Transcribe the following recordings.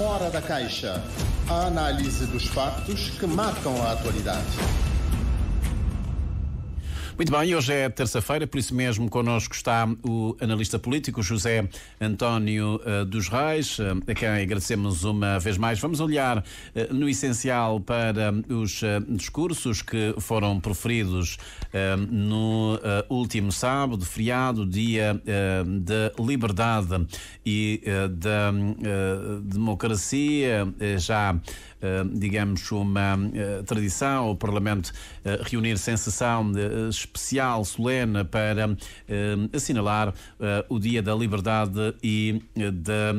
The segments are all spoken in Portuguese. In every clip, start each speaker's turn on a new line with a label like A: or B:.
A: Fora da Caixa. A análise dos factos que marcam a atualidade. Muito bem, hoje é terça-feira, por isso mesmo connosco está o analista político José António uh, dos Reis, uh, a quem agradecemos uma vez mais. Vamos olhar uh, no essencial para os discursos que foram proferidos no último sábado, feriado, dia da liberdade e da democracia, já eh, digamos, uma eh, tradição, o Parlamento eh, reunir-se sessão especial, solene, para assinalar o Dia da Liberdade e da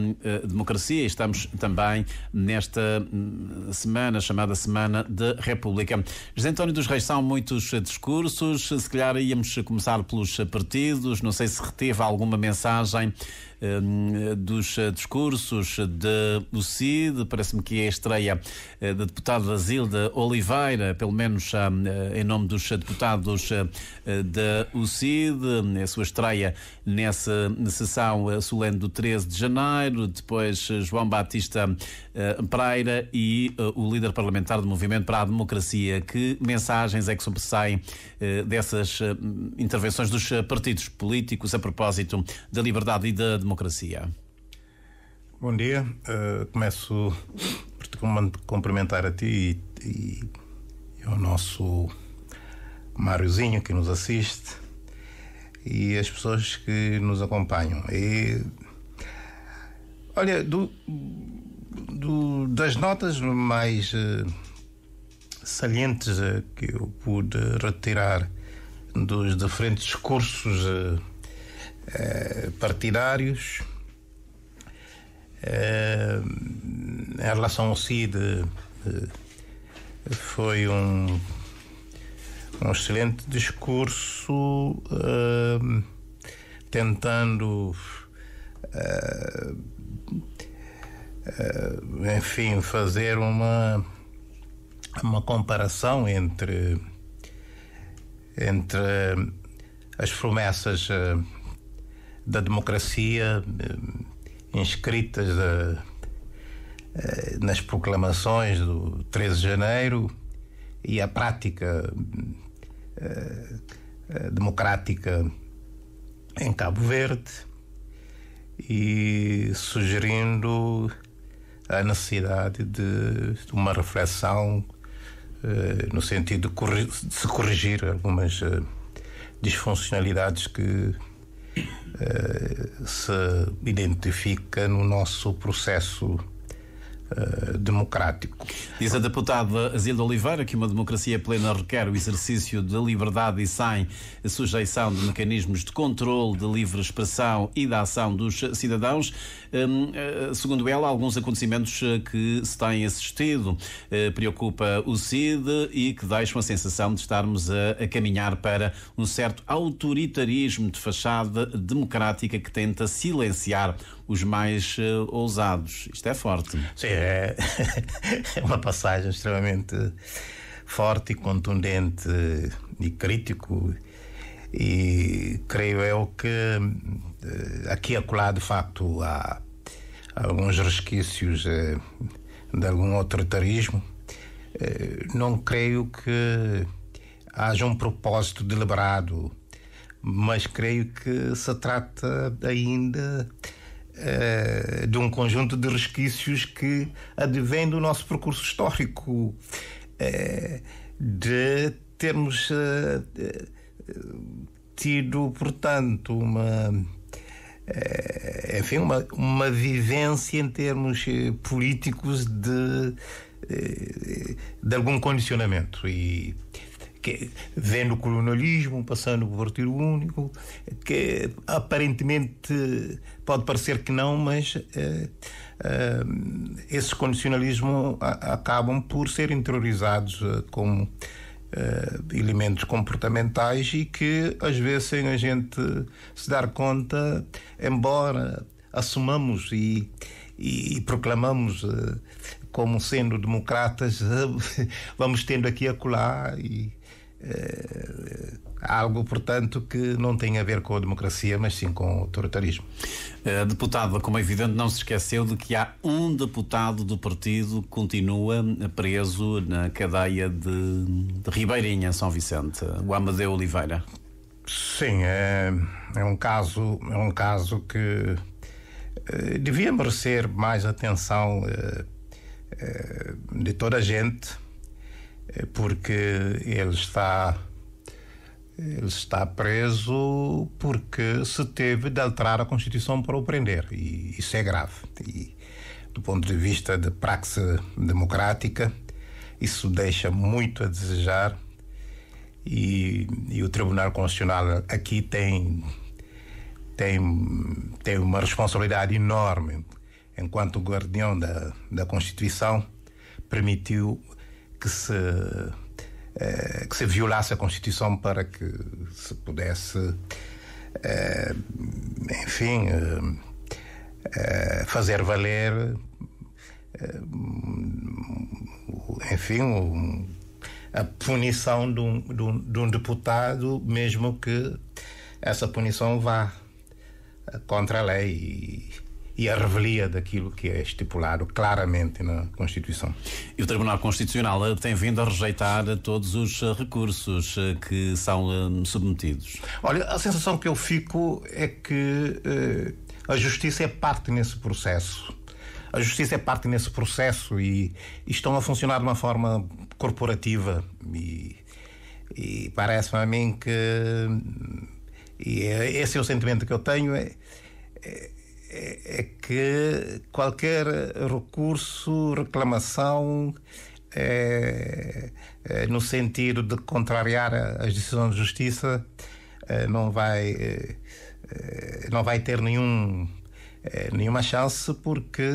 A: Democracia. Estamos também nesta hum, semana, chamada Semana da República. José António dos Reis, são muitos discursos, se calhar íamos começar pelos partidos, não sei se reteve alguma mensagem eh, dos eh, discursos de, do CID, parece-me que é a estreia eh, da deputada Zilda Oliveira, pelo menos ah, em nome dos deputados da UCID, é a sua estreia nessa sessão solene do 13 de janeiro, depois João Batista Pereira e o líder parlamentar do Movimento para a Democracia. Que mensagens é que sobressaem dessas intervenções dos partidos políticos a propósito da liberdade e da democracia? democracia?
B: Bom dia. Uh, começo por te cumprimentar a ti e, e, ao nosso Máriozinho que nos assiste e as pessoas que nos acompanham. E, olha, do, do, das notas mais uh, salientes uh, que eu pude retirar dos diferentes cursos uh, eh, partidários. Eh, em relação ao CID, eh, foi um, um excelente discurso, uh, tentando, uh, uh, enfim, fazer uma, uma comparação entre, entre as promessas da democracia eh, inscritas eh, eh, nas proclamações do 13 de janeiro e a prática democrática em Cabo Verde e sugerindo a necessidade de, uma reflexão no sentido de, de se corrigir algumas disfuncionalidades que eh, se identifica no nosso
A: processo eh, democrático. Diz a deputada Zilda Oliveira que uma democracia plena requer o exercício da liberdade e sem sujeição de mecanismos de controle, de livre expressão e da ação dos cidadãos. Hum, eh, segundo ela, alguns acontecimentos eh, que se têm assistido preocupa o CID e que deixam a sensação de estarmos a, a caminhar para um certo autoritarismo de fachada democrática que tenta silenciar os mais uh, ousados. Isto é forte. Sim, é uma passagem extremamente
B: forte, contundente e crítico. E creio eu que eh, aqui e acolá, de facto, há alguns resquícios eh, de algum autoritarismo. Não creio que haja um propósito deliberado, mas creio que se trata ainda eh, de um conjunto de resquícios que advém do nosso percurso histórico, uh, de termos eh, tido, portanto, uma. Enfim, uma, uma vivência em termos políticos de, de algum condicionamento. E que vendo o colonialismo, passando o Partido Único, que aparentemente pode parecer que não, mas eh, eh, esses condicionalismos acabam por ser interiorizados eh, como eh, elementos comportamentais e que às vezes sem a gente se dar conta, embora assumamos e, e, e proclamamos eh, como sendo democratas, vamos tendo aqui e acolá e é, é, algo, portanto, que não
A: tem a ver com a democracia, mas sim com o autoritarismo. deputada, como é evidente, não se esqueceu de que há um deputado do partido que continua preso na cadeia de, de Ribeirinha, São Vicente, o Amadeu Oliveira. Sim,
B: é, é um caso, é um caso que é, devia merecer mais atenção é, de toda a gente é porque ele está ele está preso porque se teve de alterar a Constituição para o prender e isso é grave e do ponto de vista de praxe democrática isso deixa muito a desejar e, e o Tribunal Constitucional aqui tem tem tem uma responsabilidade enorme enquanto guardião da, da Constituição permitiu que se eh, que se violasse a Constituição para que se pudesse, eh, enfim, eh, fazer valer, enfim, a punição de um, de, um, de um, deputado, mesmo que essa punição vá contra a lei. E, e a revelia daquilo
A: que é estipulado claramente na Constituição. E o Tribunal Constitucional eh, tem vindo a rejeitar eh, todos os eh, recursos que são submetidos. Olha, a
B: sensação que eu fico é que eh, a justiça é parte nesse processo. A justiça é parte nesse processo e, e estão a funcionar de uma forma corporativa e, e parece-me a mim que e é, esse é o sentimento que eu tenho. É, é, é, é, que qualquer recurso, reclamação, é, é, no sentido de contrariar as decisões de justiça, é, não, vai, é, é, não vai ter nenhum, nenhuma chance, porque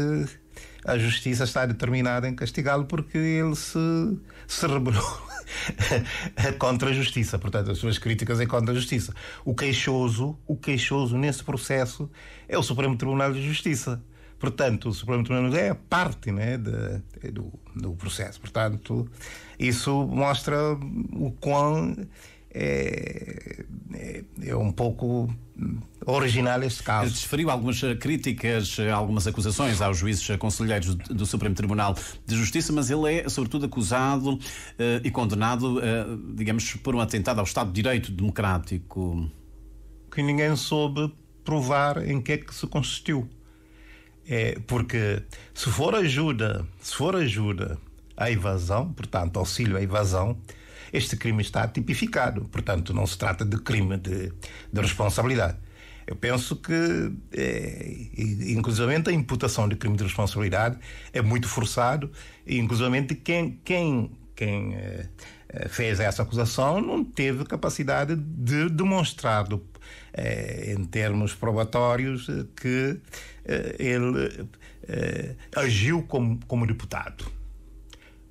B: a justiça está determinada em castigá-lo, porque ele se se contra a justiça, portanto, as suas críticas é contra a justiça. O queixoso, o queixoso nesse processo é o Supremo Tribunal de Justiça. Portanto, o Supremo Tribunal é parte né, de, do, do processo. Portanto, isso mostra o quão
A: é,
B: é, é um
A: pouco original este caso. Desferiu algumas eh, críticas, eh, algumas acusações aos juízes eh, conselheiros do Supremo Tribunal de Justiça, mas ele é, sobretudo, acusado uh, e condenado, uh, digamos, por um atentado ao Estado de Direito Democrático. Que ninguém soube provar em que é que se consistiu. É,
B: porque se for ajuda, se for ajuda à evasão, portanto, auxílio à evasão, este crime está tipificado. Portanto, não se trata de crime de, de responsabilidade. Eu penso que, é, inclusivamente, a imputação de crime de responsabilidade é muito forçado, e inclusivamente quem, quem, quem é, é fez essa acusação não teve capacidade de demonstrar, do, é, em termos probatórios, que é, ele é, agiu como, como deputado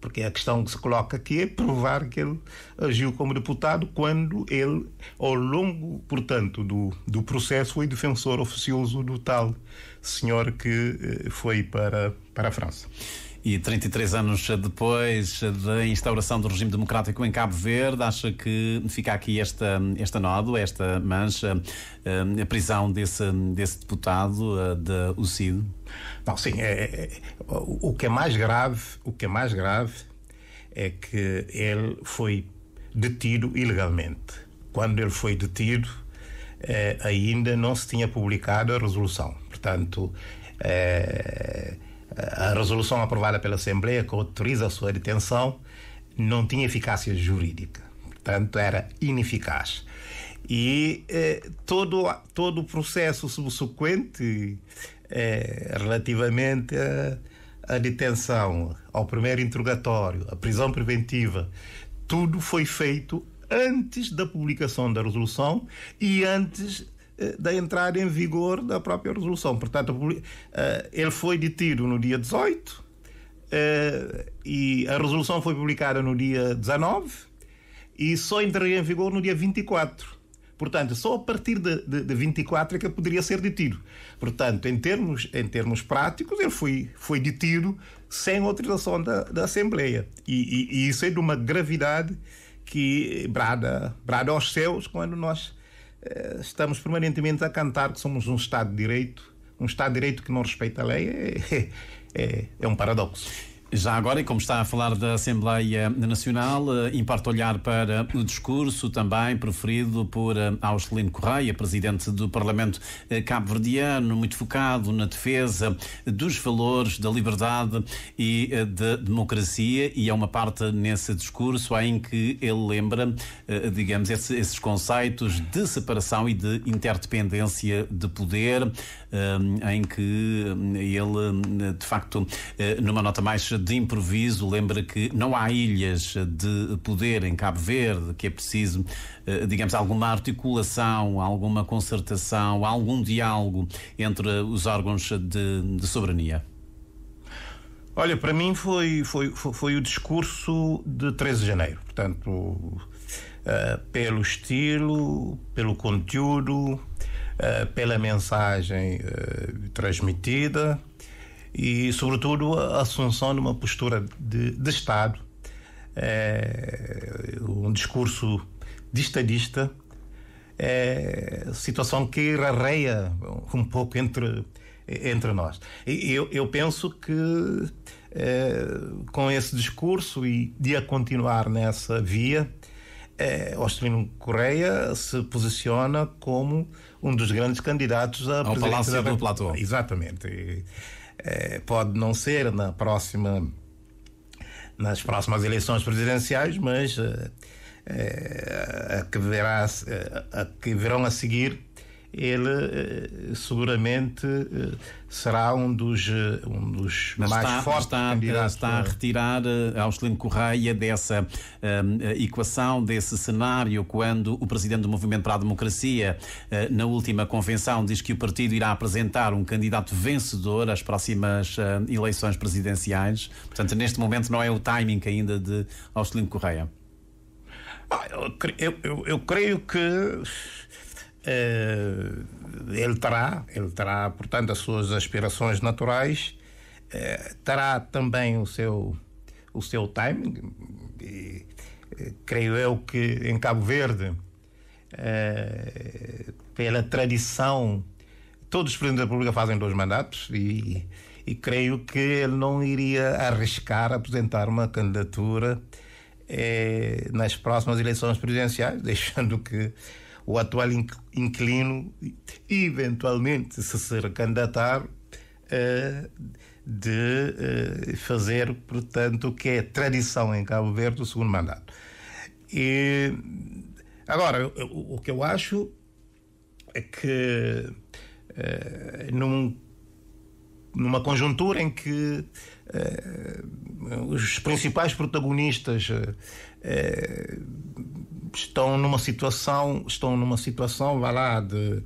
B: porque é a questão que se coloca aqui é provar que ele agiu como deputado quando ele, ao longo, portanto, do, do processo, foi defensor oficioso do tal senhor que eh,
A: foi para, para a França. E 33 anos depois da instauração do regime democrático em Cabo Verde, acha que fica aqui esta, esta nódoa, esta mancha, eh, a prisão desse, desse deputado o eh, de UCID? Não, sim. É, é, é o, que é mais grave, o que é mais grave é que
B: ele foi detido ilegalmente. Quando ele foi detido, eh, ainda não se tinha publicado a resolução. Portanto, a resolução aprovada pela Assembleia que autoriza a sua detenção não tinha eficácia jurídica, portanto era ineficaz. E eh, todo, todo o processo subsequente eh, relativamente à detenção, ao primeiro interrogatório, à prisão preventiva, tudo foi feito antes da publicação da resolução e antes eh, da entrada em vigor da própria resolução. Portanto, eh, ele foi detido no dia 18 eh, e a resolução foi publicada no dia 19 e só entraria em vigor no dia 24. Portanto, só a partir de, de, de 24 é que poderia ser detido. Portanto, em termos, em termos práticos, ele foi, foi detido sem autorização da, da Assembleia. E, e, e isso é de uma gravidade que brada, brada aos céus quando nós eh, estamos permanentemente a cantar que somos um Estado de Direito, um Estado de Direito que não respeita a lei, é,
A: é, é um paradoxo. Já agora, e como está a falar da Assembleia Nacional, eh, imparte olhar para o discurso também proferido por eh, Auscelino Correia, presidente do Parlamento eh, cabo-verdiano, muito focado na defesa dos valores da liberdade e da democracia, e é uma parte nesse discurso em que ele lembra, digamos, esses conceitos de separação e de interdependência de poder, em que ele, de facto, numa nota mais de improviso, lembra que não há ilhas de poder em Cabo Verde, que é preciso, eh, digamos, alguma articulação, alguma concertação, algum diálogo entre os órgãos de, de soberania?
B: Olha, para mim foi, foi, foi, o discurso de 13 de janeiro. Portanto, uh, pelo estilo, pelo conteúdo, uh, pela mensagem uh, transmitida, e, sobretudo, a assunção de uma postura de, de Estado, é, um discurso de estadista, é, situação que irarreia um pouco entre, entre nós. E, eu, eu penso que é, com esse discurso e de a continuar nessa via, é, Austin Correia se posiciona como um dos grandes candidatos a Ao Palácio da do Platão. Exatamente. E, é, pode não ser na próxima, nas próximas eleições presidenciais, mas é, é, a, que verá, a que virão a seguir
A: ele eh, seguramente eh, será um dos, eh, um dos mais está, fortes está, candidatos. Está a retirar Auscelino Correia dessa equação, desse cenário, quando o presidente do Movimento para a Democracia, na última convenção, diz que o partido irá apresentar um candidato vencedor às próximas eleições presidenciais. Portanto, neste momento não é o timing ainda de Auscelino Correia. Ah, eu, eu, eu, eu creio que
B: eh, ele terá, ele terá, portanto, as suas aspirações naturais, eh, terá também o seu, o seu timing. E, eh, creio eu que em Cabo Verde, pela tradição, todos os presidentes da República fazem dois mandatos e, e creio que ele não iria arriscar apresentar uma candidatura eh, nas próximas eleições presidenciais, deixando que o atual inquilino, eventualmente, se ser candidatar, eh, de eh, fazer, portanto, o que é tradição em Cabo Verde, o segundo mandato. E, agora, o que eu acho é que eh, num, numa conjuntura em que os principais protagonistas estão numa situação, estão numa situação, vá lá, de,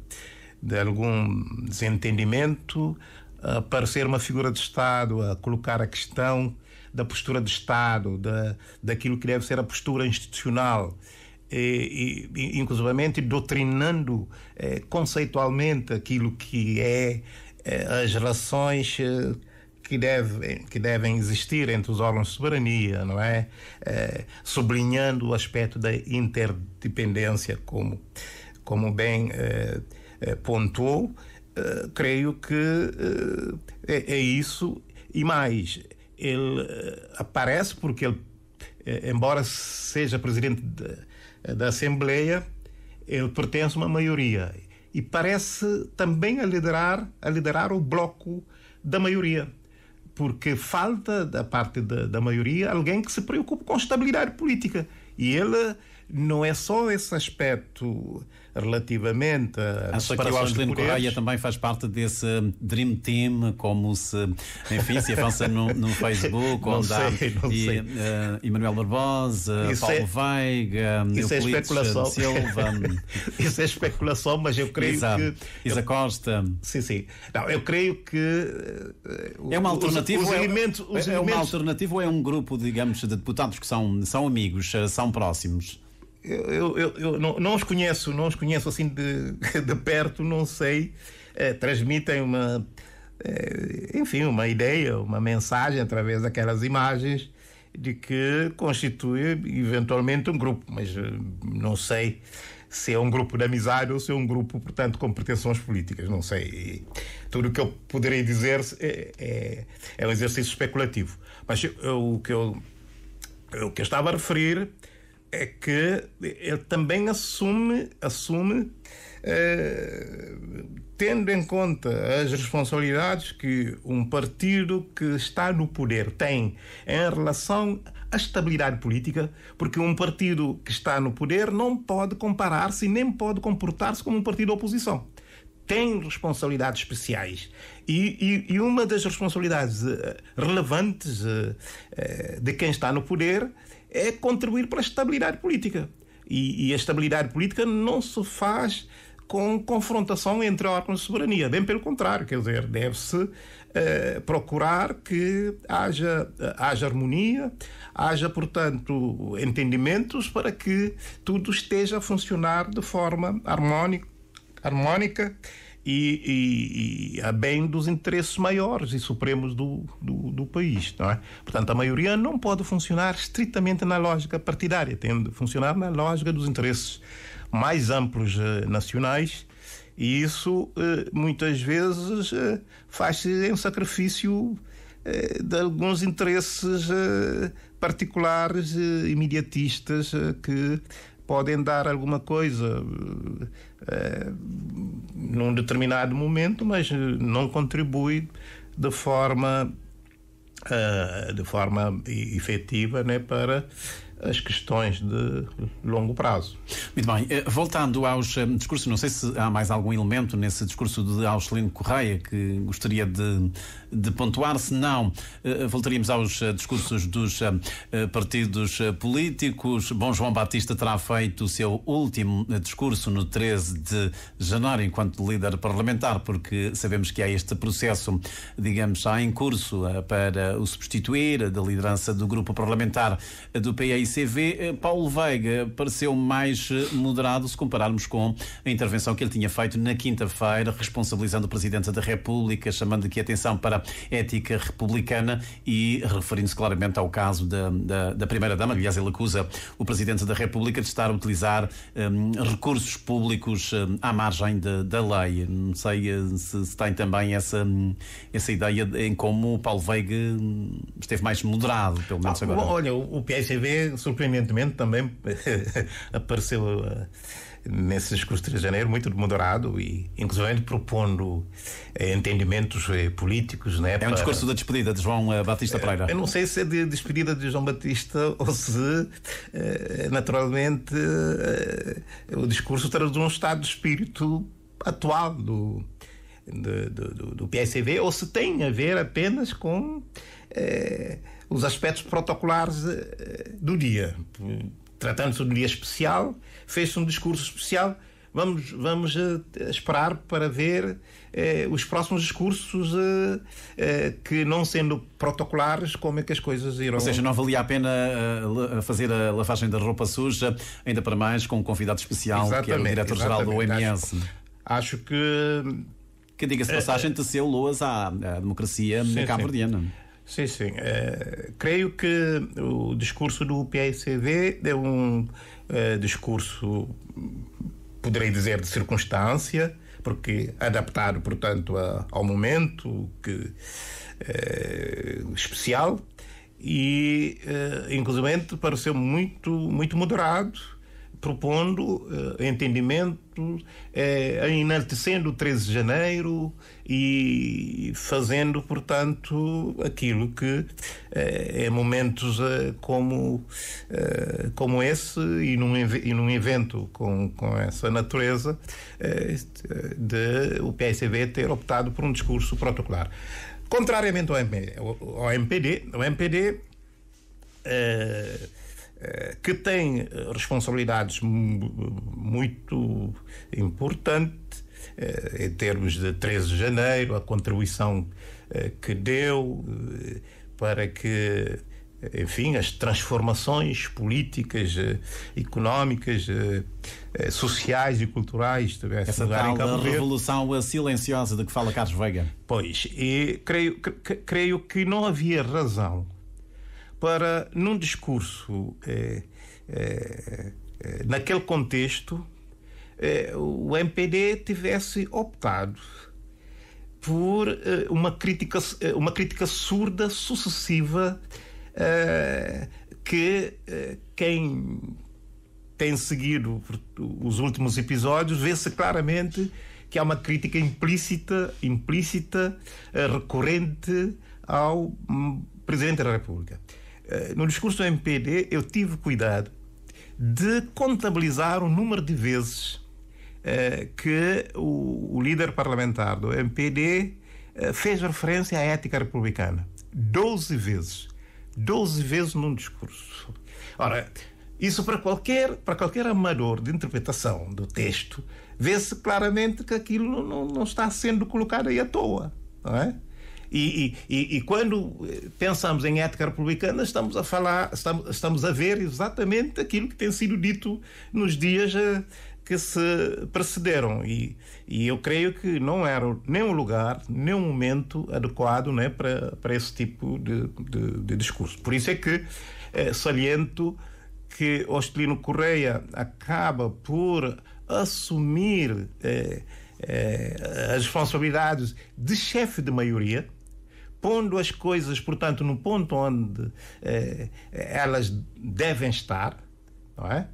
B: de algum desentendimento, a aparecer uma figura de Estado a colocar a questão da postura de Estado, da, daquilo que deve ser a postura institucional, e, e, inclusivamente doutrinando eh, conceitualmente aquilo que é eh, as relações eh, que, deve, que devem existir entre os órgãos de soberania, não é? é sublinhando o aspecto da interdependência como, como bem é, é, pontuou, é, creio que é, é, é, isso e mais. Ele aparece porque ele, embora seja presidente de, da Assembleia, ele pertence a uma maioria e parece também a liderar, a liderar o bloco da maioria porque falta da parte da, da maioria alguém que se preocupe com estabilidade política. E ele não é só esse aspecto relativamente
A: a Acha que o Austelino Correia também faz parte desse eh, Dream Team, como se, enfim, se avança no, no Facebook, não onde sei, há e, uh, eh, Emanuel Barbosa, isso Paulo é, Veiga, isso é especulação. Silva. isso é especulação, mas eu creio Isa, que. Isa Costa. Sim, sim. Não, eu creio que. Uh, é uma alternativa. Os, os, é, elementos, os é, elementos... é uma alternativa ou é um grupo, digamos, de deputados que são, são amigos, são próximos? eu, eu, eu não, não, os conheço, não os conheço assim de,
B: de perto, não sei. É, transmitem uma, é, enfim, uma ideia, uma mensagem através daquelas imagens de que constitui eventualmente um grupo, mas eh, não sei se é um grupo de amizade ou se é um grupo, portanto, com pretensões políticas, não sei. E tudo o que eu poderei dizer é, é, é um exercício especulativo. Mas eu, o, que eu, o que eu estava a referir é que ele também assume, assume eh, tendo em conta as responsabilidades que um partido que está no poder tem em relação à estabilidade política, porque um partido que está no poder não pode comparar-se nem pode comportar-se como um partido da oposição tem responsabilidades especiais. E, e, e uma das responsabilidades uh, relevantes uh, uh, de quem está no poder é contribuir para a estabilidade política. E, e a estabilidade política não se faz com confrontação entre órgãos de soberania. Bem pelo contrário, quer dizer, deve-se uh, procurar que haja, uh, haja harmonia, haja, portanto, entendimentos para que tudo esteja a funcionar de forma harmónica, harmônica e, e, e, a bem dos interesses maiores e supremos do, do, do, país, não é? Portanto, a maioria não pode funcionar estritamente na lógica partidária, tem de funcionar na lógica dos interesses mais amplos eh, nacionais e isso eh, muitas vezes eh, faz-se em sacrifício eh, de alguns interesses eh, particulares eh, imediatistas que podem dar alguma coisa eh, num determinado momento, mas não contribui de forma, uh, de forma efetiva né, para as
A: questões de longo prazo. Muito bem. Eh, voltando aos eh, discursos, não sei se há mais algum elemento nesse discurso de Auxilino Correia que gostaria de, de pontuar. Se não, eh, voltaríamos aos discursos dos partidos políticos. Bom, João Batista terá feito o seu último discurso no 13 de janeiro enquanto líder parlamentar, porque sabemos que há este processo, digamos, já em curso para o substituir da liderança do grupo parlamentar do PIC ICV, eh, Paulo Veiga pareceu mais eh, moderado se compararmos com a intervenção que ele tinha feito na quinta-feira, responsabilizando o Presidente da República, chamando aqui atenção para a ética republicana e referindo-se claramente ao caso da, da, da Primeira-Dama. Aliás, ele acusa o Presidente da República de estar a utilizar um, ehm, recursos públicos um, eh, à margem de, da lei. Não sei se, se tem também essa, essa ideia em como o Paulo Veiga hum, esteve mais moderado, pelo menos ah, agora. Olha,
B: o PSV surpreendentemente também apareceu eh, nesse discurso de janeiro muito moderado e inclusive propondo eh, entendimentos eh, políticos né, é um discurso da
A: despedida de João Batista Pereira eu não
B: sei se é de despedida de João Batista ou se naturalmente o discurso traz um estado de espírito atual do, do, do, do PSV ou se tem a ver apenas com os aspectos protocolares eh, do dia. Tratando-se de um dia especial, fez-se um discurso especial. Vamos, vamos eh, esperar para ver eh, os próximos discursos que, não sendo protocolares, como é que as coisas irão. Ou seja, não
A: valia a pena fazer a lavagem da roupa suja, ainda para mais com um convidado especial, exatamente, que é o diretor-geral do OMS. Acho, acho que que diga-se passagem, teceu loas à, à democracia cabo-verdiana.
B: Sim, sim. É, creio que o discurso do PICD é um é, discurso, poderei dizer, de circunstância, porque adaptado, portanto, a, ao momento que, é, especial e, uh, inclusive, pareceu muito, muito moderado propondo uh, entendimento, eh, enaltecendo o 13 de janeiro e fazendo, portanto, aquilo que eh, em é momentos eh, como, eh, como esse e num, e num evento com, com essa natureza de o PSB ter optado por um discurso protocolar. Contrariamente ao MPD, ao MPD, o MPD Uh, que tem eh, responsabilidades muito importantes eh, em termos de 13 de janeiro, a contribuição eh, que deu para que, enfim, as transformações políticas, económicas, sociais e culturais tivessem Essa lugar tal em Cabo Verde.
A: revolução silenciosa de que fala Carlos Veiga. Pois, e creio,
B: creio que não havia razão para, num discurso, é, é, é, naquele contexto, o MPD tivesse optado por uma, crítica, uma crítica surda, sucessiva, que quem tem seguido os últimos episódios vê-se claramente que há uma crítica implícita, implícita recorrente ao hum, Presidente da República. Eh, no discurso do MPD, eu tive cuidado de contabilizar o número de vezes eh, que o, líder parlamentar do MPD eh, fez referência à ética republicana. Doze vezes. Doze vezes num discurso. Ora, isso para qualquer, para qualquer amador de interpretação do texto, vê-se claramente que aquilo não, não está sendo colocado aí à toa, não é? E, e, e, quando eh, pensamos em ética republicana, estamos a falar, estamos, estamos a ver exatamente aquilo que tem sido dito nos dias eh, que se precederam. E, e eu creio que não era nem um lugar, nem um momento adequado né, para, para esse tipo de, de, de discurso. Por isso é que eh, saliento que Hostelino Correia acaba por assumir. as responsabilidades de chefe de maioria, pondo as coisas, portanto, no ponto onde eh, elas devem estar, não é?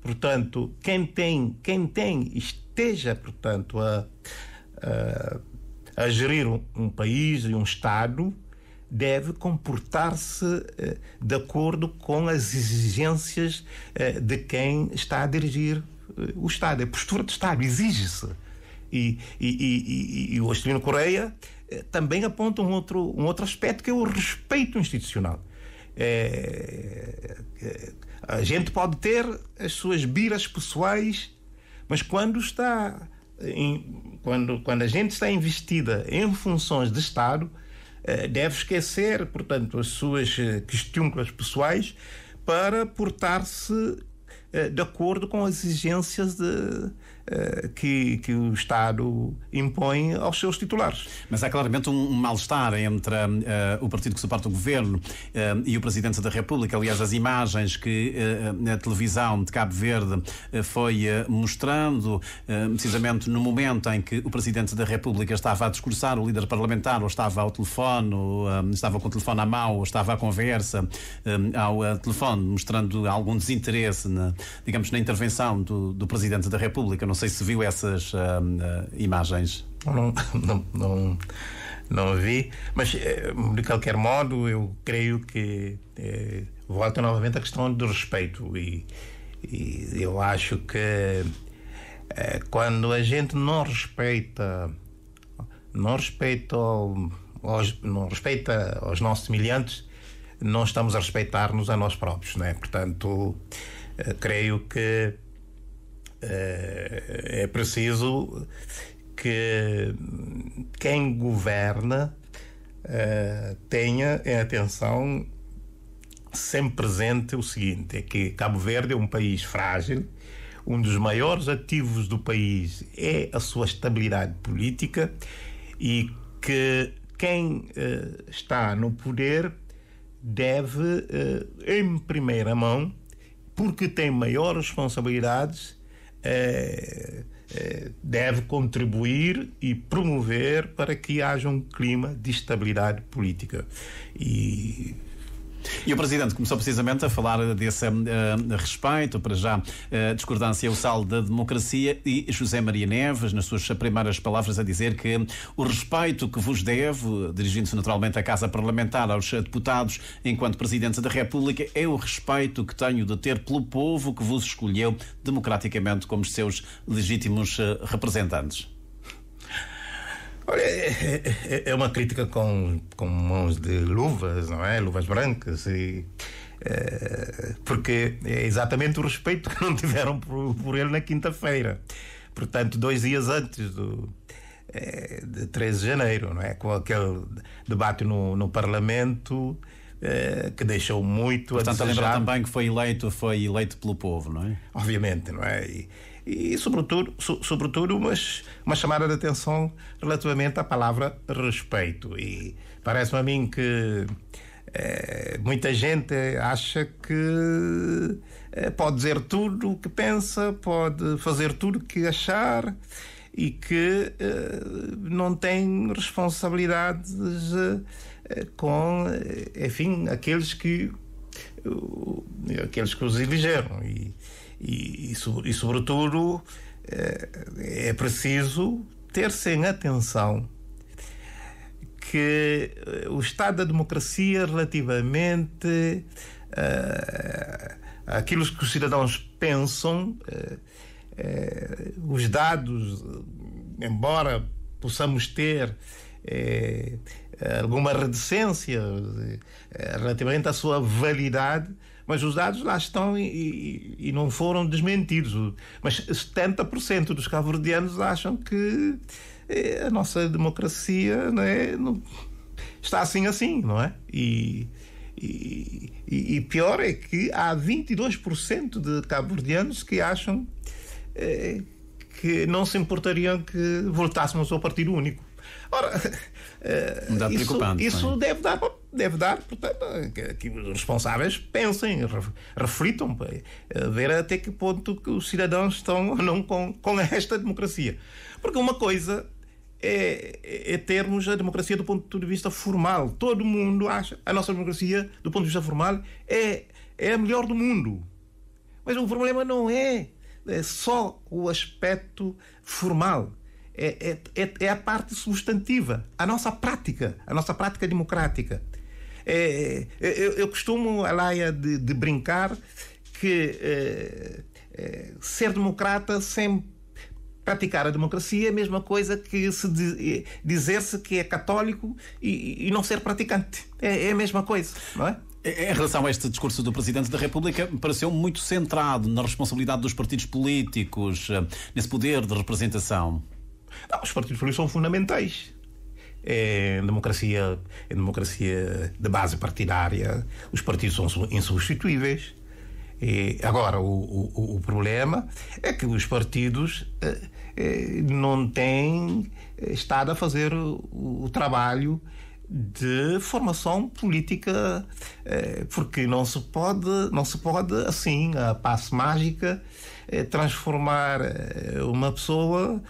B: Portanto, quem tem, quem tem esteja, portanto, a, a, a gerir um, um país e um Estado, deve comportar-se eh, de acordo com as exigências eh, de quem está a dirigir eh, o Estado. A é postura do Estado exige-se. E, e, e, e, o Astelino Correia eh, também aponta um outro, um outro aspecto que é o respeito institucional. É, a gente pode ter as suas biras pessoais, mas quando está em, quando, quando a gente está investida em funções de Estado, deve esquecer, portanto, as suas questões pessoais para portar-se de acordo com as exigências de, eh, que, que, o
A: Estado impõe aos seus titulares. Mas há claramente um, mal-estar entre uh, o partido que suporta o governo uh, e o Presidente da República. Aliás, as imagens que uh, a televisão de Cabo Verde foi mostrando, precisamente no momento em que o Presidente da República estava a discursar, o líder parlamentar, ou estava ao telefone, ou estava com o telefone à mão, ou estava à conversa ao telefone, mostrando algum desinteresse, na, digamos, na intervenção do, do Presidente da República. Não não sei se viu essas uh, imagens. Não, não, não, não, vi, mas eh, de
B: qualquer modo eu creio que eh, volta novamente à questão do respeito e, e eu acho que eh, quando a gente não respeita, não respeita, aos, não respeita os nossos semelhantes, não estamos a respeitar-nos a nós próprios, né? Portanto, eh, creio que eh, é preciso que quem governa eh, tenha em atenção sempre presente o seguinte: é que Cabo Verde é um país frágil. Um dos maiores ativos do país é a sua estabilidade política e que quem eh, está no poder deve, em primeira mão, porque tem maiores responsabilidades, é, é, deve contribuir e promover para que haja um clima de estabilidade política.
A: E e o Presidente começou precisamente a falar desse uh, respeito, para já uh, discordância, o sal da democracia, e José Maria Neves, nas suas primeiras palavras, a dizer que o respeito que vos devo, dirigindo-se naturalmente à Casa Parlamentar, aos deputados, enquanto Presidente da República, é o respeito que tenho de ter pelo povo que vos escolheu democraticamente como seus legítimos eh, representantes. Olha, é é, é, é uma crítica com, com mãos
B: de luvas, não é? Luvas brancas e é, porque é exatamente o respeito que não tiveram por, por ele na quinta-feira. Portanto, dois dias antes do é, de 13 de janeiro, não é? com aquele debate no, no Parlamento que deixou muito Portanto, a desejar. Portanto, lembrar também que foi eleito, foi eleito pelo povo, não é? Obviamente, não é? E, e, sobretudo, so, sobretudo umas, uma chamada de atenção relativamente à palavra respeito. E parece-me a mim que é, muita gente acha que é, pode dizer tudo o que pensa, pode fazer tudo o que achar e que eh, não tem responsabilidades com, enfim, aqueles que aqueles que os elegeram. E, e, e, sobretudo, eh, é preciso ter-se em atenção que eh, o estado da democracia relativamente uh, àquilo que os cidadãos pensam, uh, uh, os dados, embora possamos ter alguma reticência relativamente à sua validade, mas os dados lá estão e, e, e não foram desmentidos. Mas 70% dos cabo-verdianos acham que eh, a nossa democracia não é, não, está assim assim, não é? E, e, e, pior é que há 22% de cabo-verdianos que acham eh, que não se importariam que voltássemos ao Partido Único. Ora, eh, isso, isso é? deve dar para deve dar, portanto, que, que os responsáveis pensem, reflitam, ver até que ponto que os cidadãos estão ou não com, com esta democracia. Porque uma coisa é, é, é, termos a democracia do ponto de vista formal. Todo mundo acha a nossa democracia, do ponto de vista formal, é, é a melhor do mundo. Mas o problema não é, é só o aspecto formal. É, é, é, é a parte substantiva, a nossa prática, a nossa prática democrática. É, é, eu, eu, costumo, Alaia, de, de brincar que é, é, ser democrata sem praticar a democracia é a
A: mesma coisa que se é, dizer-se que é católico e, e não ser praticante. É, é a mesma coisa, não é? Em relação a este discurso do Presidente da República, pareceu muito centrado na responsabilidade dos partidos políticos, eh, nesse poder de representação. Não, os partidos políticos são fundamentais é democracia, é democracia
B: de base partidária, os partidos são insubstituíveis. E agora, o, o, o, problema é que os partidos eh, eh, não têm eh, estado a fazer o, o trabalho de formação política, porque não se pode, não se pode assim, a passe mágica, transformar uma pessoa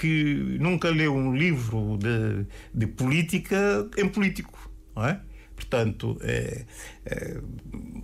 B: que nunca leu um livro de, de política em político, não é? Portanto, é, é,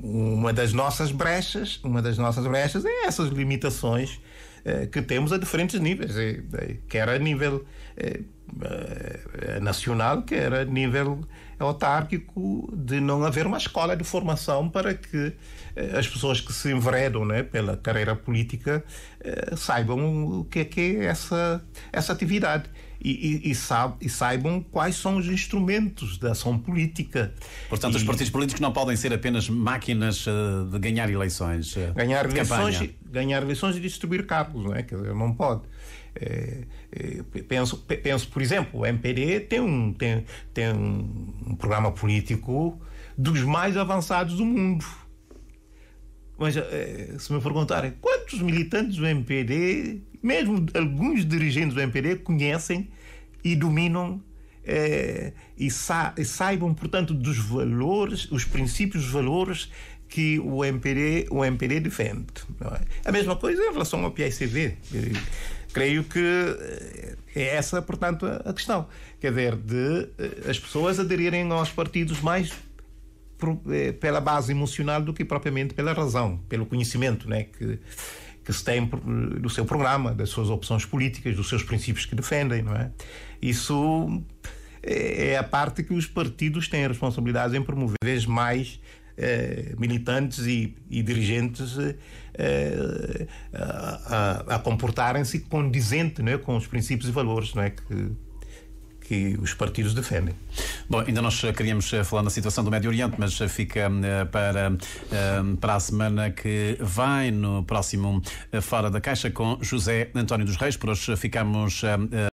B: uma das nossas brechas, uma das nossas brechas é essas limitações é, que temos a diferentes níveis, é, é, quer a nível é, eh, nacional, que era nível autárquico, de não haver uma escola de formação para que eh, as pessoas que se enveredam né, pela carreira política eh, saibam o que é que é essa, essa atividade. E, e, e, sabe, e, saibam quais são os instrumentos da ação política.
A: Portanto, os partidos políticos não podem ser apenas máquinas uh, de ganhar eleições. Uh, ganhar, eleições
B: ganhar eleições e distribuir cargos, não é? Quer dizer, não pode. É, é, penso, penso, por exemplo, o MPD tem um, tem, tem um programa político dos mais avançados do mundo. Mas é, se me perguntarem quantos militantes do MPD, mesmo alguns dirigentes do MPD, conhecem e dominam e, sa e, saibam, portanto, dos valores, os princípios, os valores que o MPD, o MPD defende. É? A mesma coisa em relação ao PSCV creio que eh, é essa, portanto, a questão. Quer dizer, de eh, as pessoas aderirem aos partidos mais por, eh, pela base emocional do que propriamente pela razão, pelo conhecimento né, que, que se tem do seu programa, das suas opções políticas, dos seus princípios que defendem, não é? Isso é a parte que os partidos têm a responsabilidade em promover vez mais eh, militantes e, e dirigentes eh, eh, a, a, a comportarem-se condizente não é? com os princípios e
A: valores não é? que, que os partidos defendem. Bom, ainda nós queríamos falar na situação do Médio Oriente, mas fica para, para a semana que vai, no próximo Fora da Caixa, com José António dos Reis. Por hoje ficamos.